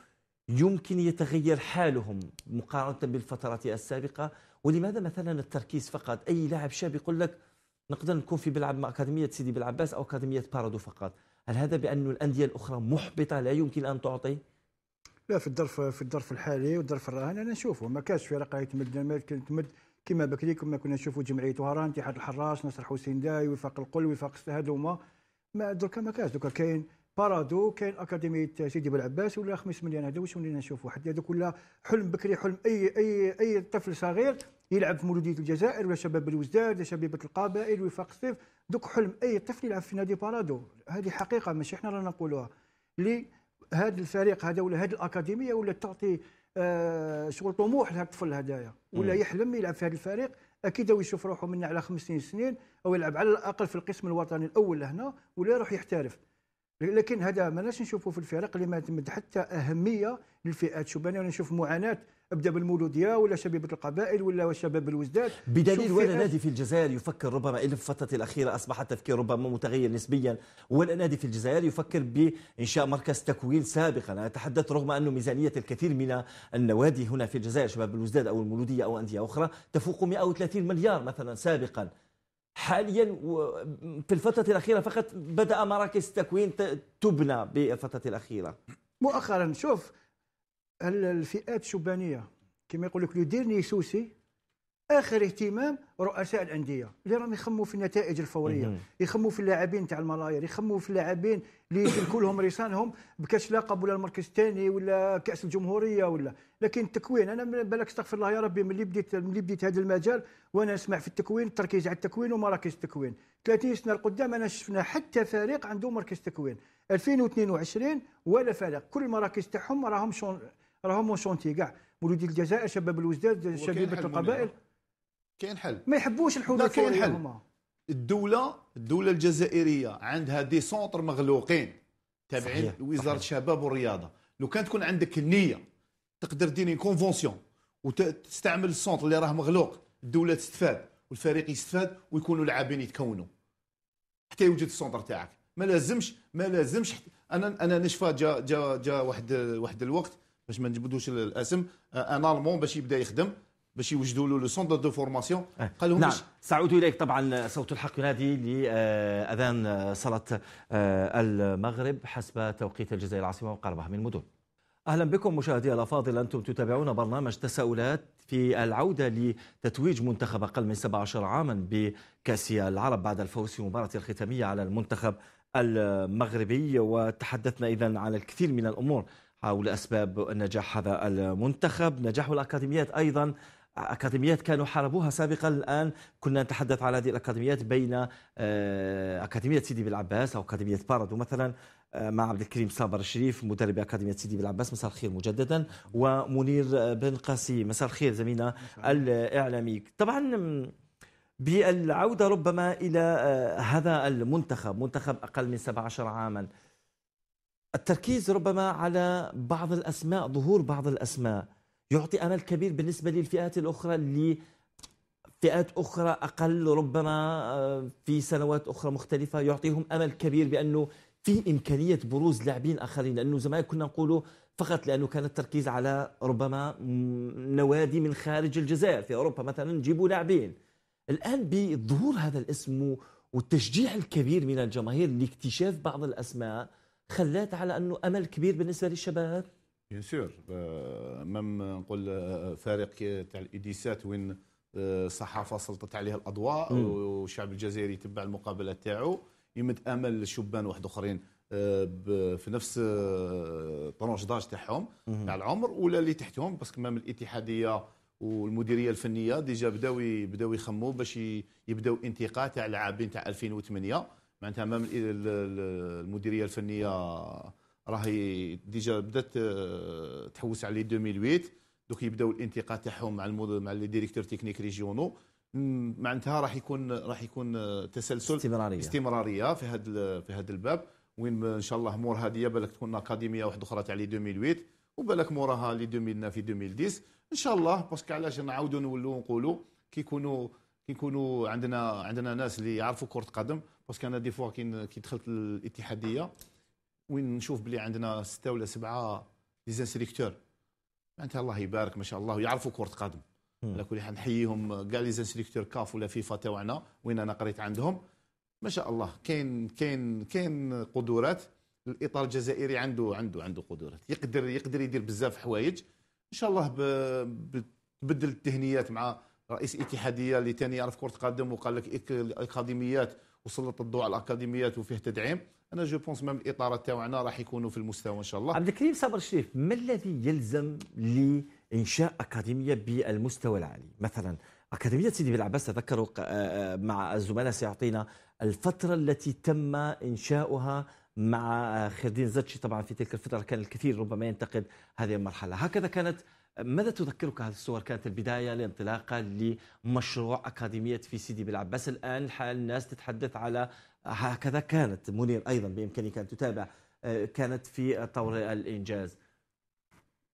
يمكن يتغير حالهم مقارنة بالفترات السابقة ولماذا مثلا التركيز فقط أي لاعب شاب يقول لك نقدر نكون في بلعب مع أكاديمية سيدي بالعباس أو أكاديمية بارادو فقط هل هذا بأن الأندية الأخرى محبطة لا يمكن أن تعطي؟ لا في الظرف في الظرف الحالي والظرف الراهن انا نشوفه ما كاش فرقه تمد تمد كما بكري كما كنا نشوفوا جمعيه وهران اتحاد الحراس نصر حسين داي وفاق القل وفاق هذوما ما دركا ما كاش دركا كاين بارادو كاين اكاديميه سيدي بلعباس ولا 5 مليون هذا واش ولينا نشوفوا حتى هذا ولا حلم بكري حلم اي اي اي طفل صغير يلعب في مولوديه الجزائر ولا شباب الوزداد ولا شبيبه القبائل وفاق الصيف دوك حلم اي طفل يلعب في نادي بارادو هذه حقيقه ماشي احنا رانا نقولوها اللي هذا الفريق هذا ولا هذه الاكاديميه ولا تعطي آه شغل طموح لهذا الطفل هذايا ولا يحلم يلعب في هذا الفريق اكيد هو يشوف روحه من على خمس سنين او يلعب على الاقل في القسم الوطني الاول لهنا ولا يروح يحترف لكن هذا ما ناش نشوفه في الفرق اللي ما تمد حتى اهميه للفئات شبانيه انا نشوف معاناه ابدا بالمولوديه ولا شبيبه القبائل ولا شباب الوزداد بدليل ولا نادي في الجزائر يفكر ربما في الفتره الاخيره اصبح التفكير ربما متغير نسبيا ولا نادي في الجزائر يفكر بانشاء مركز تكوين سابقا انا اتحدث رغم انه ميزانيه الكثير من النوادي هنا في الجزائر شباب الوزداد او المولوديه او انديه اخرى تفوق 130 مليار مثلا سابقا حاليا في الفترة الأخيرة فقط بدأ مراكز التكوين تبنى بالفترة الأخيرة مؤخرا شوف الفئات الشبانية كما يقول لك لو ديرني سوسي اخر اهتمام رؤساء الانديه اللي راهم يخموا في النتائج الفوريه يخموا في اللاعبين تاع الملاير يخموا في اللاعبين اللي يسلكوا لهم رسالهم بكاس لقب ولا المركز الثاني ولا كاس الجمهوريه ولا لكن التكوين انا بالك استغفر الله يا ربي ملي بديت ملي بديت هذا المجال وانا نسمع في التكوين التركيز على التكوين ومراكز التكوين 30 سنه لقدام انا شفنا حتى فريق عنده مركز تكوين 2022 ولا فريق كل المراكز تاعهم راهم شون راهم شونتي كاع مولودي الجزائر شباب الوزداد شبيبه القبائل كاين حل ما يحبوش الحدود كاين حل الدوله الدوله الجزائريه عندها دي سونتر مغلوقين تابعين لوزاره الشباب والرياضه لو كان تكون عندك النيه تقدر ديري كونفونسيون وتستعمل السونتر اللي راه مغلوق الدوله تستفاد والفريق يستفاد ويكونوا لاعبين يتكونوا حتى يوجد السونتر تاعك ما لازمش ما لازمش انا انا نشفى جا جا جا واحد واحد الوقت باش ما نجبدوش الاسم ان المون باش يبدا يخدم باش يوجدوا له لو سونتر دو فورماسيون قال لهم نعم سأعود إليك طبعا صوت الحق ينادي لأذان آه، صلاة آه، المغرب حسب توقيت الجزائر العاصمة وقربها من المدن اهلا بكم مشاهدي الافاضل انتم تتابعون برنامج تساؤلات في العوده لتتويج منتخب اقل من 17 عاما بكاس العرب بعد الفوز في مباراه الختاميه على المنتخب المغربي وتحدثنا اذا عن الكثير من الامور حول اسباب نجاح هذا المنتخب نجاح الاكاديميات ايضا اكاديميات كانوا حاربوها سابقا الان كنا نتحدث على هذه الاكاديميات بين آه، اكاديميه سيدي بالعباس او اكاديميه بارادو مثلا آه، مع عبد الكريم صابر الشريف مدرب أكاديمية سيدي بالعباس مساء الخير مجددا ومنير آه، بن قاسي مساء الخير زميلنا الإعلامي طبعا بالعودة ربما إلى هذا المنتخب منتخب أقل من 17 عاما التركيز ربما على بعض الأسماء ظهور بعض الأسماء يعطي امل كبير بالنسبه للفئات الاخرى اللي فئات اخرى اقل ربما آه، في سنوات اخرى مختلفه يعطيهم امل كبير بانه في امكانيه بروز لاعبين اخرين لانه زمان كنا نقولوا فقط لانه كان التركيز على ربما نوادي من خارج الجزائر في اوروبا مثلا نجيبوا لاعبين الان بظهور هذا الاسم والتشجيع الكبير من الجماهير لاكتشاف بعض الاسماء خلات على انه امل كبير بالنسبه للشباب بيان سور مام نقول فارق تاع الايديسات وين الصحافه سلطت عليها الاضواء والشعب الجزائري يتبع المقابله تاعو يمد امل شبان واحد اخرين في نفس طرونش داج تاعهم تاع العمر ولا اللي تحتهم باسكو مام الاتحاديه والمديريه الفنيه ديجا بداو بداو يخموا باش يبداو انتقاء تاع لاعبين تاع 2008 معناتها مام المديريه الفنيه راهي ديجا بدات آه، تحوس على 2008 دوك يبداو الانتقاد تاعهم مع المدر مع لي ديريكتور تكنيك ريجيونو معناتها راح يكون راح يكون آه، تسلسل استمراريه استمراريه في هذا في هذا الباب وين ان شاء الله مور هذه بالك تكون اكاديميه واحده اخرى تاع لي 2008 وبالك موراها لي 2009 في 2010 ان شاء الله باسكو علاش نعاودوا نولوا نقولوا كي يكونوا كي يكونوا عندنا عندنا ناس اللي يعرفوا كره قدم باسكو انا دي فوا كي دخلت الاتحاديه وين نشوف بلي عندنا سته ولا سبعه سيليكتور معناتها الله يبارك ما شاء الله ويعرفوا كره قدم على كل حال نحييهم كاع سيليكتور كاف ولا فيفا تاعنا وين انا قريت عندهم ما شاء الله كاين كاين كاين قدرات الاطار الجزائري عنده عنده عنده قدرات يقدر يقدر يدير بزاف حوايج ان شاء الله تبدل التهنيات مع رئيس اتحاديه اللي ثاني يعرف كره قدم وقال لك الاكاديميات وسلط الضوء على الاكاديميات وفيه تدعيم انا جو بونس ميم الاطار تاعنا راح يكونوا في المستوى ان شاء الله عبد الكريم صابر الشريف ما الذي يلزم لانشاء اكاديميه بالمستوى العالي مثلا اكاديميه سيدي بلعباس تذكروا آه، آه، مع الزملاء سيعطينا الفتره التي تم انشاؤها مع آه، خير الدين زتشي طبعا في تلك الفتره كان الكثير ربما ينتقد هذه المرحله هكذا كانت ماذا تذكرك هذه الصور كانت البداية لانطلاقا لمشروع أكاديمية في سيدي بلعباس الآن الحال الناس تتحدث على هكذا كانت منير أيضا بإمكانك أن تتابع آه، كانت في طور الإنجاز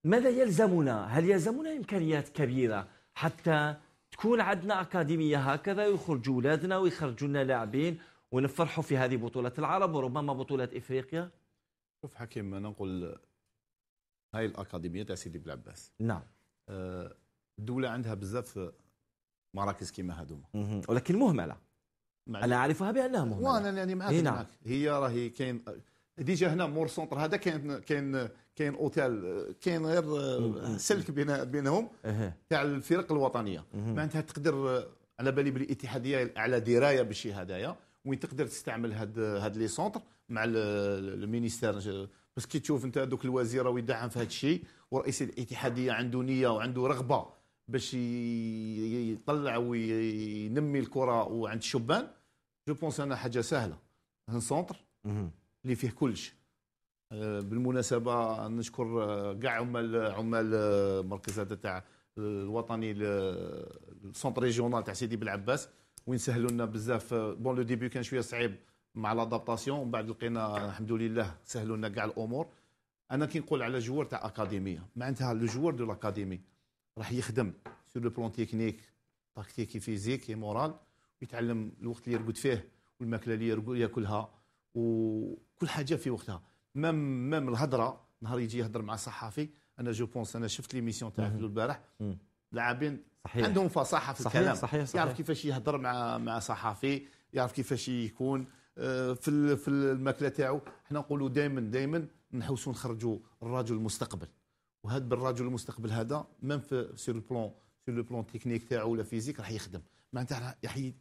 ماذا يلزمنا؟ هل يلزمنا إمكانيات كبيرة حتى تكون عندنا أكاديمية هكذا يخرجوا أولادنا ويخرجوا لنا لاعبين ونفرحوا في هذه بطولة العرب وربما بطولة إفريقيا؟ شوف حكيم أنا نقول هاي الأكاديمية تاع سيدي بلعباس نعم آه، الدولة عندها بزاف مراكز كيما هذوما ولكن مهملة انا اعرفها بانها مهمله وانا يعني معاك إيه، نعم. هي راهي كاين ديجا هنا مور سونتر هذا كاين كاين كاين اوتيل كاين غير سلك بين بينهم تاع الفرق الوطنيه معناتها تقدر على بالي بالاتحاديه الاتحاديه على درايه بشي هذايا وين تقدر تستعمل هاد هاد لي سونتر مع المينيستير بس كي تشوف انت دوك الوزير راه يدعم في هاد الشيء ورئيس الاتحاديه عنده نيه وعنده رغبه باش يطلع وينمي الكره وعند الشبان جو بونس انا حاجه سهله ان سونتر اللي فيه كلش آه، بالمناسبه نشكر آه، كاع عمال عمال آه، مركز هذا تاع الوطني السونتر ريجيونال تاع سيدي بالعباس وين سهلوا لنا بزاف بون لو ديبي كان شويه صعيب مع لادابتاسيون ومن بعد لقينا الحمد لله سهلوا لنا كاع الامور انا كي نقول على جوار تاع اكاديميه معناتها لو جوار دو لاكاديمي راح يخدم سور لو بلون تكنيك تكتيكي اي مورال ويتعلم الوقت اللي يرقد فيه والماكله اللي يرقد ياكلها وكل حاجه في وقتها مام مام الهضره نهار يجي يهضر مع صحافي انا جو بونس انا شفت ليميسيون تاعك البارح لاعبين عندهم فصاحه في صحيح الكلام صحيح صحيح يعرف كيفاش يهضر مع مع صحافي يعرف كيفاش يكون آه، في في الماكله تاعو حنا نقولوا دائما دائما نحوسوا نخرجوا الرجل المستقبل وهذا بالرجل المستقبل هذا ميم في سور البلون سور البلون تكنيك تاعو ولا فيزيك راح يخدم معناتها راح يحيي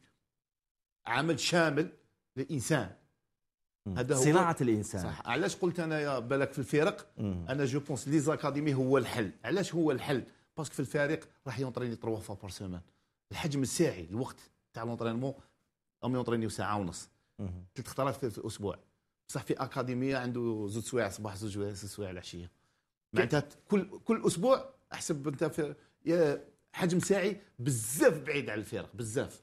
عمل شامل للانسان هذا هو صناعه الانسان صح علاش قلت انا يا بالك في الفرق انا جو بونس لي زاكاديمي هو الحل علاش هو الحل باسكو في الفريق راح يونطريني تروا فوا بار سيمان الحجم الساعي الوقت تاع لونطرينمون هم يونطريني ساعه ونص ثلاث خطرات في الاسبوع بصح في اكاديميه عنده زوج سوايع صباح زوج سوايع العشيه معناتها كل كل اسبوع احسب انت في حجم ساعي بزاف بعيد على الفرق بزاف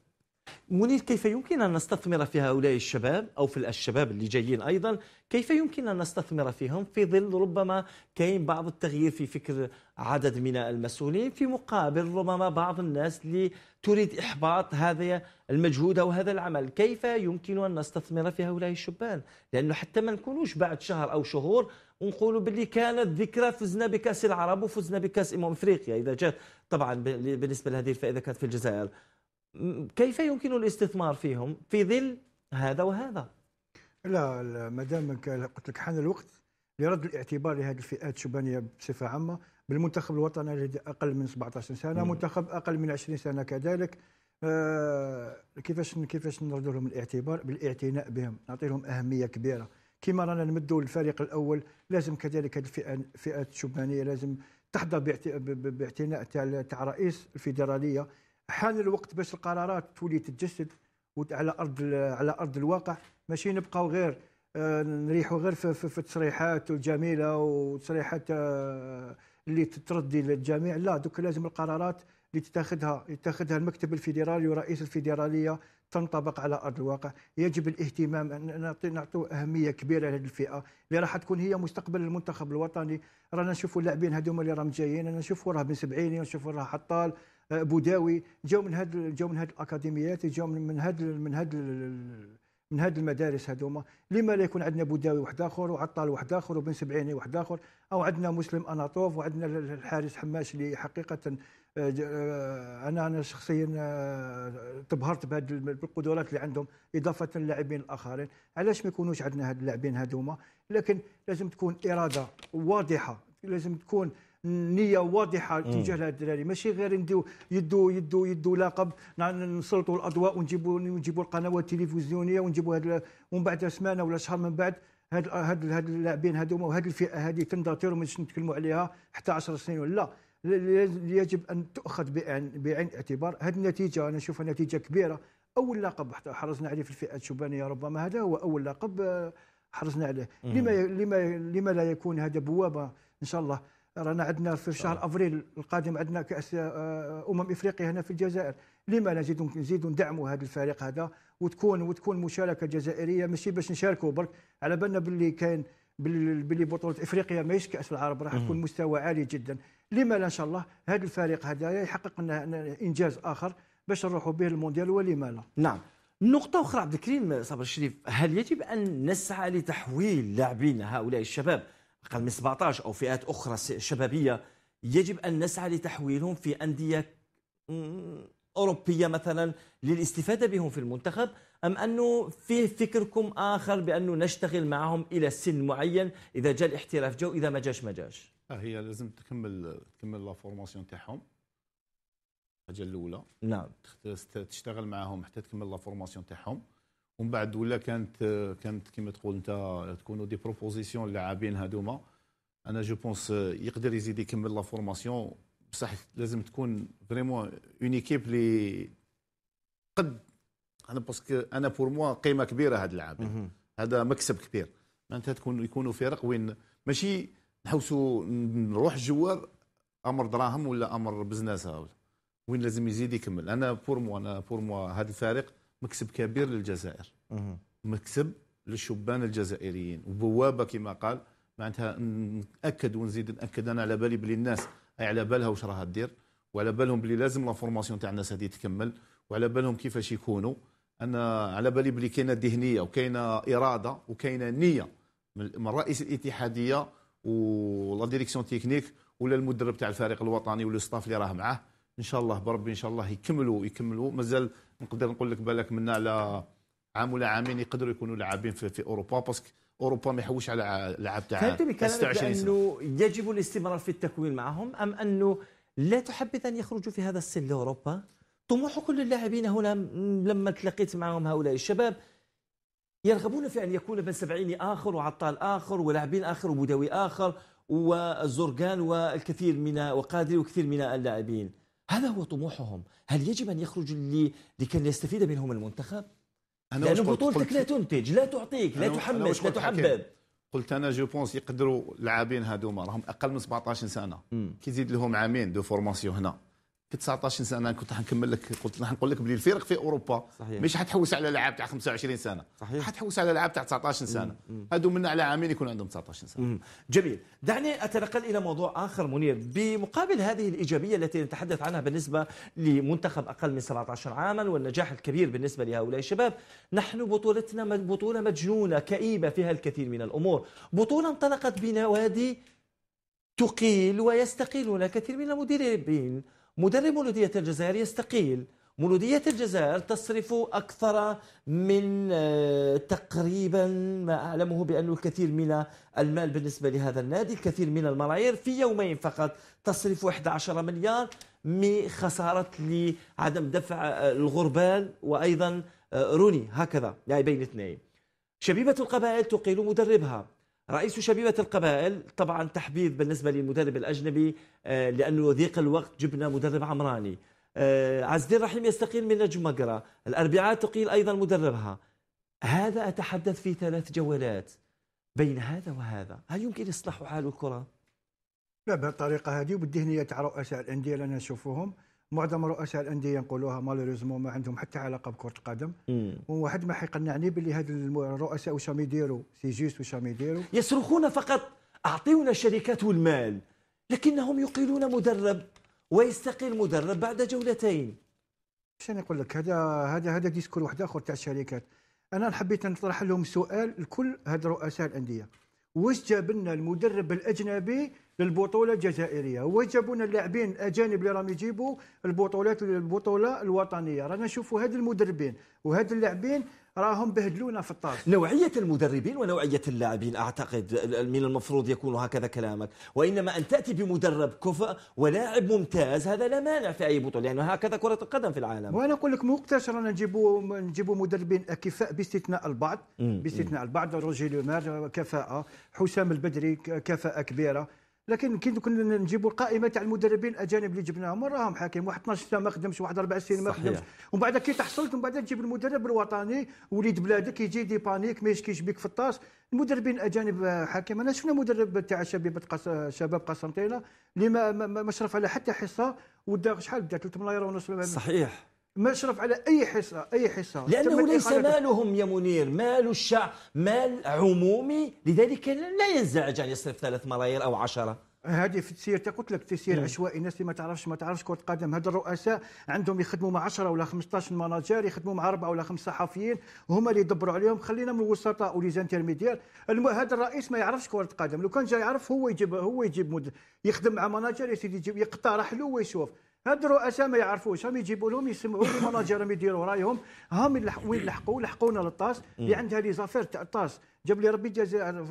منير كيف يمكن ان نستثمر في هؤلاء الشباب او في الشباب اللي جايين ايضا كيف يمكن ان نستثمر فيهم في ظل ربما كاين بعض التغيير في فكر عدد من المسؤولين في مقابل ربما بعض الناس اللي تريد احباط هذا المجهود او هذا العمل كيف يمكن ان نستثمر في هؤلاء الشبان لانه حتى ما نكونوش بعد شهر او شهور ونقولوا باللي كانت ذكرى فزنا بكاس العرب وفزنا بكاس امم افريقيا اذا جات طبعا بالنسبه لهذه الفائده كانت في الجزائر كيف يمكن الاستثمار فيهم في ظل هذا وهذا لا, لا ما دام قلت لك حان الوقت لرد الاعتبار لهذه الفئات الشبانيه بصفه عامه بالمنتخب الوطني الذي اقل من 17 سنه منتخب اقل من 20 سنه كذلك آه كيفاش كيفاش نرد لهم الاعتبار بالاعتناء بهم نعطي لهم اهميه كبيره كما رانا نمدوا الفريق الاول لازم كذلك الفئه الفئات الشبانيه لازم تحظى باعتناء تاع تاع رئيس الفيدراليه حان الوقت باش القرارات تولي تتجسد على ارض على ارض الواقع ماشي نبقاو غير آه، نريحوا غير في, في, في التصريحات الجميله وتصريحات آه، اللي تتردي للجميع لا دوك لازم القرارات اللي تتاخذها يتاخذها المكتب الفيدرالي ورئيس الفيدراليه تنطبق على ارض الواقع يجب الاهتمام ان نعطوا اهميه كبيره لهذه الفئه اللي راح تكون هي مستقبل المنتخب الوطني رانا نشوفوا اللاعبين هذوما اللي راهم جايين انا نشوفوا راه بن سبعيني نشوفوا راه حطال آه، بوداوي جاو من هذه جاو من هذه الاكاديميات جاو من هذه من هذه من هذه المدارس هذوما لما لا يكون عندنا بوداوي واحد اخر وعطال واحد اخر وبن سبعيني واحد اخر او عندنا مسلم اناطوف وعندنا الحارس حماش اللي حقيقه آه، آه، انا انا شخصيا آه، تبهرت بالقدرات اللي عندهم اضافه للاعبين الاخرين علاش ما يكونوش عندنا هاد اللاعبين هذوما لكن لازم تكون اراده واضحه لازم تكون نيه واضحه تجاه هاد الدراري ماشي غير نديو يدو يدو يدو لقب نسلطوا الاضواء ونجيبوا ونجيبوا القنوات التلفزيونيه ونجيبوا هاد ومن بعد سمانه ولا شهر من بعد هاد هاد اللاعبين هذوما وهاد الفئه هذه تنضطر وما نتكلموا عليها حتى 10 سنين ولا يجب ان تؤخذ بعين الاعتبار هذه النتيجه انا اشوفها نتيجه كبيره اول لقب حرصنا عليه في الفئه الشبانيه ربما هذا هو اول لقب آه، حرصنا عليه لما لما لما لا يكون هذا بوابه ان شاء الله رانا عندنا في شهر افريل القادم عندنا كاس آه، آه، امم افريقيا هنا في الجزائر لما لا نزيد ندعموا هذا الفريق هذا وتكون وتكون مشاركه جزائريه ماشي باش نشاركوا برك على بالنا باللي كاين باللي بطوله افريقيا ماهيش كاس العرب راح تكون مستوى عالي جدا لما لا ان شاء الله هذا الفريق هذايا يحقق لنا انجاز اخر باش نروحوا به المونديال ولما لا نعم نقطة أخرى عبد الكريم صبر الشريف هل يجب أن نسعى لتحويل لاعبين هؤلاء الشباب أقل من 17 أو فئات أخرى شبابية يجب أن نسعى لتحويلهم في أندية أوروبية مثلا للاستفادة بهم في المنتخب أم أنه في فكركم آخر بأنه نشتغل معهم إلى سن معين إذا جاء الاحتراف جو إذا ما جاش ما جاش هي لازم تكمل تكمل لا فورماسيون تاعهم الحاجه الاولى نعم تشتغل معاهم حتى تكمل لا فورماسيون تاعهم ومن بعد ولا كانت كانت كما تقول انت تكونوا دي بروبوزيسيون اللاعبين هذوما انا جو بونس يقدر يزيد يكمل لا فورماسيون بصح لازم تكون فريمون اون ايكيب لي قد انا باسكو انا بور موا قيمه كبيره هذا اللاعبين هذا مكسب كبير معناتها تكون يكونوا فرق وين ماشي نحوسوا نروح الجوار امر دراهم ولا امر بزنس وين لازم يزيد يكمل انا بور مو انا بور مو هذا الفارق مكسب كبير للجزائر مكسب للشبان الجزائريين وبوابه كما قال معناتها ناكد ونزيد ناكد انا على بالي بلي الناس اي على بالها واش راها دير وعلى بالهم بلي لازم لا فورماسيون تاع الناس هذه تكمل وعلى بالهم كيفاش يكونوا انا على بالي بلي كاينه ذهنيه وكاينه اراده وكاينه نيه من رئيس الاتحاديه ولا ديريكسيون تكنيك ولا المدرب تاع الفريق الوطني ولا ستاف اللي راه معاه ان شاء الله بربي ان شاء الله يكملوا يكملوا مازال نقدر نقول لك بالك منا على عام ولا عامين يقدروا يكونوا لاعبين في, في اوروبا باسكو اوروبا ما يحوش على لاعب تاع 26 سنه انه يجب الاستمرار في التكوين معهم ام انه لا تحبذ ان يخرجوا في هذا السن لاوروبا؟ طموح كل اللاعبين هنا لما تلقيت معهم هؤلاء الشباب يرغبون في أن يكون بن سبعيني آخر وعطال آخر ولاعبين آخر وبدوي آخر والزرقان والكثير من وقادري وكثير من اللاعبين هذا هو طموحهم هل يجب أن يخرج لي لكي يستفيد منهم المنتخب؟ أنا لأن بطولتك لا تنتج لا تعطيك لا تحمس لا تحبب قلت انا جو بونس يقدروا اللاعبين هذوما راهم اقل من 17 سنه كيزيد لهم عامين دو فورماسيون هنا في 19 سنه انا كنت حنكمل لك قلت راح نقول لك بلي الفرق في اوروبا صحيح. مش حتحوس على لاعب تاع 25 سنه صحيح حتحوس على لاعب تاع 19 سنه هادو من على عامين يكون عندهم 19 سنه مم. جميل دعني اتنقل الى موضوع اخر منير بمقابل هذه الايجابيه التي نتحدث عنها بالنسبه لمنتخب اقل من 17 عاما والنجاح الكبير بالنسبه لهؤلاء الشباب نحن بطولتنا بطوله مجنونه كئيبه فيها الكثير من الامور بطوله انطلقت بنوادي تقيل ويستقيلون كثير من المدربين مدرب مولودية الجزائر يستقيل مولودية الجزائر تصرف أكثر من آه، تقريبا ما أعلمه بأنه الكثير من المال بالنسبة لهذا النادي الكثير من الملايير في يومين فقط تصرف 11 مليار من خسارة لعدم دفع آه، الغربال وأيضا آه، روني هكذا يعني بين اثنين شبيبة القبائل تقيل مدربها رئيس شبيبة القبائل طبعا تحبيب بالنسبة للمدرب الأجنبي آه، لأنه ضيق الوقت جبنا مدرب عمراني آه، عز الدين رحيم يستقيل من نجم مقرة الأربعاء تقيل أيضا مدربها هذا أتحدث في ثلاث جولات بين هذا وهذا هل يمكن إصلاح حال الكرة؟ لا بهالطريقة هذه وبالدهنية تاع رؤساء الأندية لأن نشوفوهم معظم رؤساء الانديه ينقلوها مالوريزمون ما عندهم حتى علاقه بكره القدم وواحد ما حيقنعني باللي هاد الرؤساء واش راهم يديروا سي جيست واش راهم يديروا يصرخون فقط اعطيونا الشركات والمال لكنهم يقيلون مدرب ويستقيل مدرب بعد جولتين باش انا نقول لك هذا هذا هذا ديسكور واحد اخر تاع الشركات انا حبيت نطرح لهم سؤال لكل هاد رؤساء الانديه واش جاب لنا المدرب الاجنبي للبطوله الجزائريه واش لنا اللاعبين الاجانب اللي راهم يجيبوا البطولات البطوله الوطنيه رانا نشوفوا هاد المدربين وهاد اللاعبين راهم بهدلونا في الطاس نوعية المدربين ونوعية اللاعبين أعتقد من المفروض يكون هكذا كلامك وإنما أن تأتي بمدرب كفء ولاعب ممتاز هذا لا مانع في أي بطولة لأنه هكذا كرة القدم في العالم وأنا أقول لك مقتش رانا نجيبوا نجيبوا مدربين أكفاء باستثناء البعض باستثناء البعض روجي لومار كفاءة حسام البدري كفاءة كبيرة لكن كي كنا نجيبوا القائمه تاع المدربين الاجانب اللي جبناهم راهم حكيم واحد 12 سنه ما خدمش واحد اربع سنين ما خدمش ومن بعد كي تحصلت ومن بعد تجيب المدرب الوطني وليد بلادك يجي دي بانيك ما يشكيش بك في الطاس المدربين الاجانب آه، حكيم انا شفنا مدرب تاع شبيبه قص... آه، شباب قسنطينه اللي ما, ما, ما شرف على حتى حصه ودا شحال دا 3 ملايير ونص صحيح ما يشرف على اي حصه اي حصه لانه ليس مالهم يا منير مال الشعب مال عمومي لذلك لا ينزعج ان يصرف ثلاث ملايير او عشرة هذه في تسير قلت لك تسير عشوائي الناس اللي ما تعرفش ما تعرفش كره قدم هاد الرؤساء عندهم يخدموا مع 10 ولا 15 مناجر يخدموا مع اربعه ولا خمسه صحفيين هما اللي يدبروا عليهم خلينا من الوسطاء وليزانترميديير هذا الرئيس ما يعرفش كره قدم لو كان جا يعرف هو يجيب هو يجيب مد... يخدم مع مناجر يا سيدي يقترح له ويشوف هاد الرؤساء ما يعرفوش هم يجيبوا لهم يسمعوا لي راهم يديروا رايهم هم وين لحقوا لحقونا للطاس اللي عندها لي زافير تاع الطاس جاب لي ربي الجزائر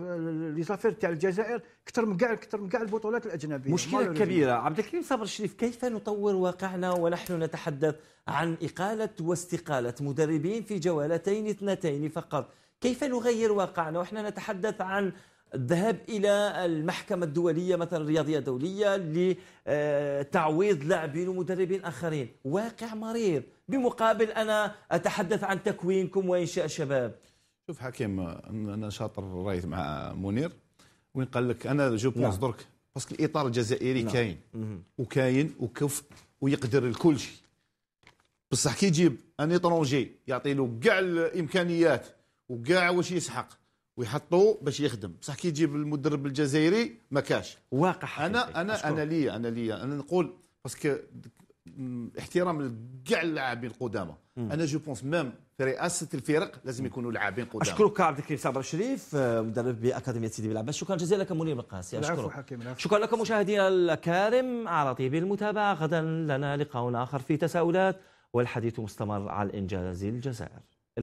لي زافير تاع الجزائر اكثر من كاع اكثر من كاع البطولات الاجنبيه مشكله كبيره عبد الكريم صابر الشريف كيف نطور واقعنا ونحن نتحدث عن اقاله واستقاله مدربين في جولتين اثنتين فقط كيف نغير واقعنا واحنا نتحدث عن الذهاب الى المحكمه الدوليه مثلا الرياضيه الدوليه لتعويض لاعبين ومدربين اخرين واقع مريض بمقابل انا اتحدث عن تكوينكم وانشاء شباب شوف حكيم انا شاطر رايت مع منير وين قال لك انا جو بونس نعم. درك باسكو الاطار الجزائري نعم. كاين وكاين وكف ويقدر الكل شيء بصح كي يجيب ان ايترونجي يعطي له كاع الامكانيات وكاع واش يسحق ويحطوا باش يخدم بصح كي يجيب المدرب الجزائري ما كاش واقع حقيقي. انا انا أشكر. انا ليا انا ليا انا نقول باسكو احترام لكاع اللاعبين القدامى انا جو بونس ميم في رئاسه الفرق لازم يكونوا لاعبين قدامى اشكرك عبد الكريم صابر الشريف آه، مدرب باكاديميه سيدي بلعباس شكرا جزيلا لك منير القاسي اشكرك شكرا لكم مشاهدينا الكرام على طيب المتابعه غدا لنا لقاء اخر في تساؤلات والحديث مستمر على انجاز الجزائر